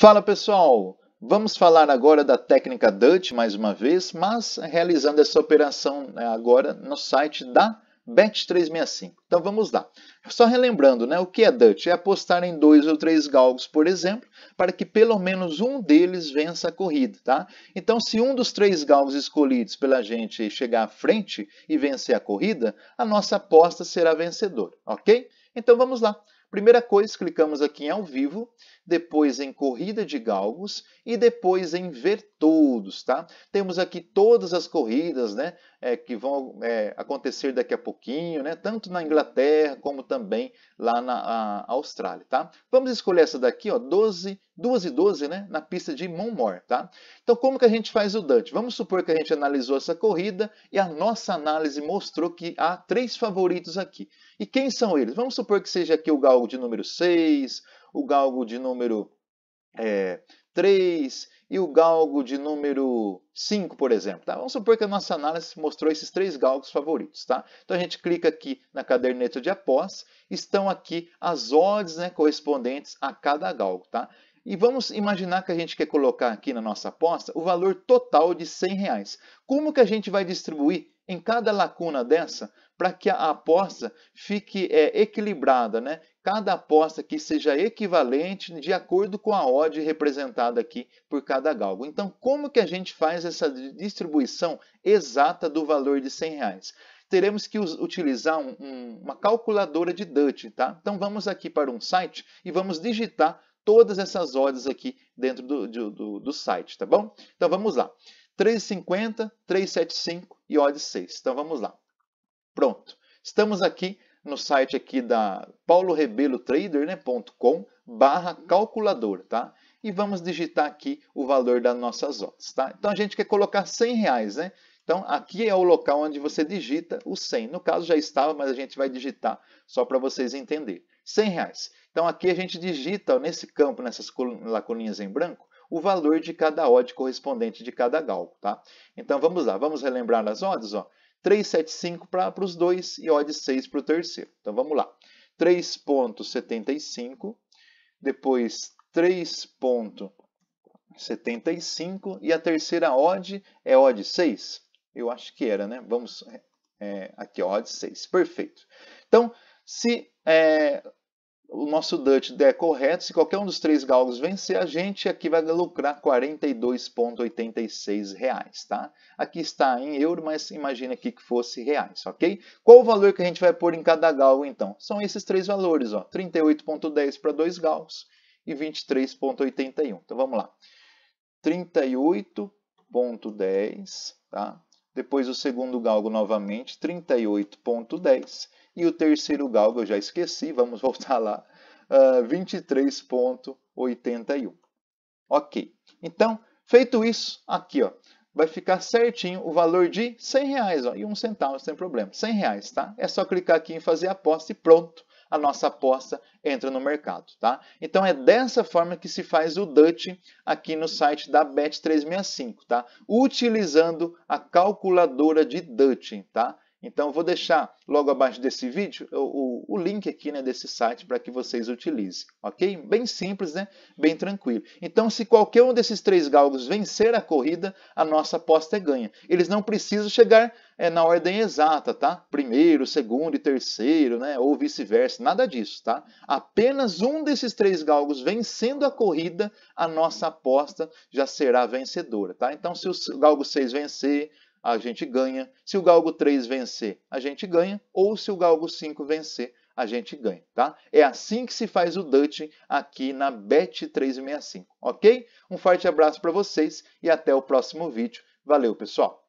Fala pessoal! Vamos falar agora da técnica Dutch mais uma vez, mas realizando essa operação né, agora no site da Bet365. Então vamos lá. Só relembrando, né, o que é Dutch? É apostar em dois ou três galgos, por exemplo, para que pelo menos um deles vença a corrida. Tá? Então, se um dos três galgos escolhidos pela gente chegar à frente e vencer a corrida, a nossa aposta será vencedora, ok? Então vamos lá. Primeira coisa, clicamos aqui em ao vivo, depois em corrida de galgos e depois em ver todos, tá? Temos aqui todas as corridas, né, é, que vão é, acontecer daqui a pouquinho, né, tanto na Inglaterra como também lá na Austrália, tá? Vamos escolher essa daqui, ó, 12 2 e 12, né, na pista de Montmore, tá? Então, como que a gente faz o Dutch? Vamos supor que a gente analisou essa corrida e a nossa análise mostrou que há três favoritos aqui. E quem são eles? Vamos supor que seja aqui o galgo de número 6, o galgo de número é, 3 e o galgo de número 5, por exemplo. Tá? Vamos supor que a nossa análise mostrou esses três galgos favoritos. Tá? Então a gente clica aqui na caderneta de após, estão aqui as odds né, correspondentes a cada galgo. Tá? E vamos imaginar que a gente quer colocar aqui na nossa aposta o valor total de 100 reais. Como que a gente vai distribuir em cada lacuna dessa para que a aposta fique é, equilibrada, né? Cada aposta que seja equivalente de acordo com a odd representada aqui por cada galgo. Então, como que a gente faz essa distribuição exata do valor de 100 reais? teremos que utilizar um, um, uma calculadora de Dutch, tá? Então vamos aqui para um site e vamos digitar todas essas odds aqui dentro do, do, do, do site, tá bom? Então vamos lá. 3,50, 3,75 e odds 6. Então vamos lá. Pronto. Estamos aqui no site aqui da paulorebelotrader.com né, barra calculador, tá? E vamos digitar aqui o valor das nossas odds, tá? Então a gente quer colocar 100 reais, né? Então aqui é o local onde você digita o 100. No caso já estava, mas a gente vai digitar só para vocês entenderem. 100 reais. Então aqui a gente digita nesse campo, nessas coluninhas em branco, o valor de cada odd correspondente de cada galgo. Tá? Então vamos lá, vamos relembrar as odds. Ó. 3,75 para os dois e odd 6 para o terceiro. Então vamos lá. 3,75, depois 3,75 e a terceira odd é odd 6? Eu acho que era, né? Vamos é, é aqui, ó, odd 6. Perfeito. Então, se é, o nosso Dutch der correto, se qualquer um dos três galgos vencer a gente, aqui vai lucrar 42,86 reais, tá? Aqui está em euro, mas imagina aqui que fosse reais, ok? Qual o valor que a gente vai pôr em cada galgo, então? São esses três valores, ó, 38,10 para dois galgos e 23,81. Então, vamos lá. 38,10, tá? Depois o segundo galgo novamente, 38,10 e o terceiro galgo eu já esqueci, vamos voltar lá, uh, ah, 23,81. Ok, então, feito isso, aqui ó, vai ficar certinho o valor de 100 reais, ó, e um centavo, sem problema, 100 reais, tá? É só clicar aqui em fazer aposta e pronto, a nossa aposta entra no mercado, tá? Então é dessa forma que se faz o Dutch aqui no site da Bet365, tá? Utilizando a calculadora de Dutch, tá? Então, vou deixar logo abaixo desse vídeo o, o, o link aqui né, desse site para que vocês utilizem, ok? Bem simples, né? bem tranquilo. Então, se qualquer um desses três galgos vencer a corrida, a nossa aposta é ganha. Eles não precisam chegar é, na ordem exata, tá? Primeiro, segundo e terceiro, né? ou vice-versa, nada disso, tá? Apenas um desses três galgos vencendo a corrida, a nossa aposta já será vencedora, tá? Então, se o galgo 6 vencer, a gente ganha. Se o galgo 3 vencer, a gente ganha. Ou se o galgo 5 vencer, a gente ganha, tá? É assim que se faz o Dutch aqui na Bet365, ok? Um forte abraço para vocês e até o próximo vídeo. Valeu, pessoal!